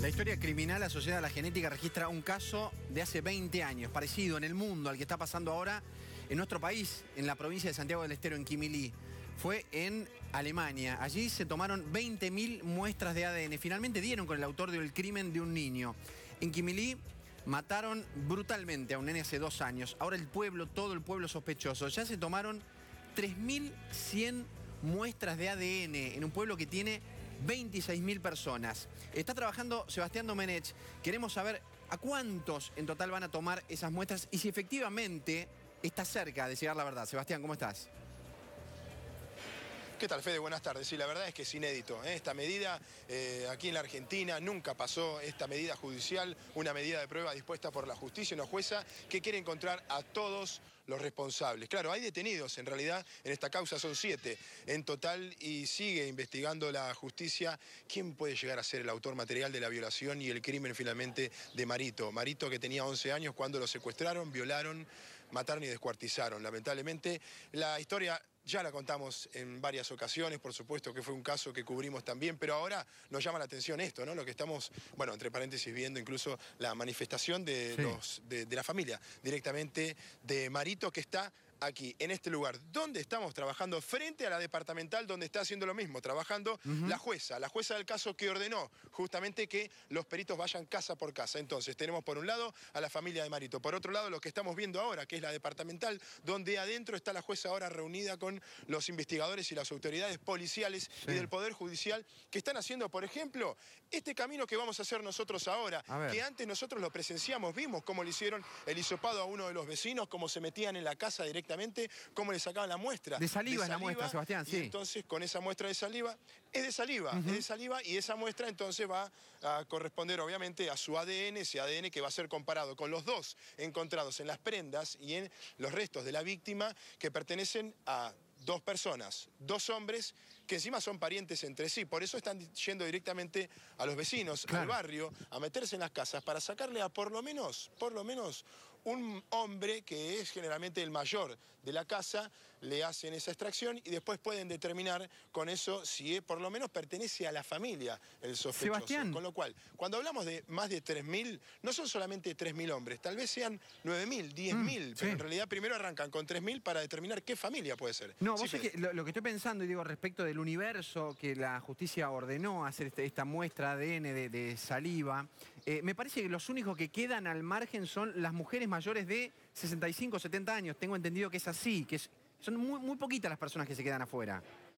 La historia criminal asociada a la genética registra un caso de hace 20 años, parecido en el mundo al que está pasando ahora en nuestro país, en la provincia de Santiago del Estero, en Quimilí. Fue en Alemania. Allí se tomaron 20.000 muestras de ADN. Finalmente dieron con el autor del crimen de un niño. En Quimilí mataron brutalmente a un nene hace dos años. Ahora el pueblo, todo el pueblo sospechoso. Ya se tomaron 3.100 muestras de ADN en un pueblo que tiene 26.000 personas. Está trabajando Sebastián Domenech. Queremos saber a cuántos en total van a tomar esas muestras y si efectivamente está cerca de llegar la verdad. Sebastián, ¿cómo estás? ¿Qué tal, Fede? Buenas tardes. Sí, la verdad es que es inédito. ¿eh? Esta medida eh, aquí en la Argentina nunca pasó, esta medida judicial, una medida de prueba dispuesta por la justicia, una jueza que quiere encontrar a todos los responsables. Claro, hay detenidos en realidad, en esta causa son siete en total y sigue investigando la justicia quién puede llegar a ser el autor material de la violación y el crimen finalmente de Marito. Marito que tenía 11 años cuando lo secuestraron, violaron, mataron y descuartizaron. Lamentablemente la historia ya la contamos en varias ocasiones, por supuesto que fue un caso que cubrimos también, pero ahora nos llama la atención esto, ¿no? Lo que estamos, bueno, entre paréntesis, viendo incluso la manifestación de, los, de la familia directamente de Marito, que está aquí, en este lugar, donde estamos trabajando, frente a la departamental donde está haciendo lo mismo, trabajando la jueza, la jueza del caso que ordenó justamente que los peritos vayan casa por casa. Entonces, tenemos por un lado a la familia de Marito, por otro lado lo que estamos viendo ahora, que es la departamental, donde adentro está la jueza ahora reunida con los investigadores y las autoridades policiales y del Poder Judicial, que están haciendo, por ejemplo, este camino que vamos a hacer nosotros ahora, que antes nosotros lo presenciamos, vimos cómo le hicieron el hisopado a uno de los vecinos, cómo se metían en la casa directamente cómo le sacaban la muestra. De saliva, es la muestra, Sebastián, y sí. Entonces, con esa muestra de saliva, es de saliva, es de saliva y esa muestra entonces va a corresponder obviamente a su ADN, ese ADN que va a ser comparado con los dos encontrados en las prendas y en los restos de la víctima que pertenecen a dos personas, dos hombres que encima son parientes entre sí. Por eso están yendo directamente a los vecinos, al barrio, a meterse en las casas para sacarle a por lo menos, por lo menos un hombre, que es generalmente el mayor de la casa, le hacen esa extracción y después pueden determinar con eso si por lo menos pertenece a la familia el sospechoso. Sebastián. Con lo cual, cuando hablamos de más de 3.000, no son solamente 3.000 hombres, tal vez sean 9.000, 10.000, mm, pero en realidad primero arrancan con 3.000 para determinar qué familia puede ser. No, vos es que lo, que estoy pensando, y digo, respecto del universo que la justicia ordenó hacer este, esta, muestra ADN de saliva, eh, me parece que los únicos que quedan al margen son las mujeres mayores de 65, 70 años. Tengo entendido que es así, que son muy poquitas las personas que se quedan afuera.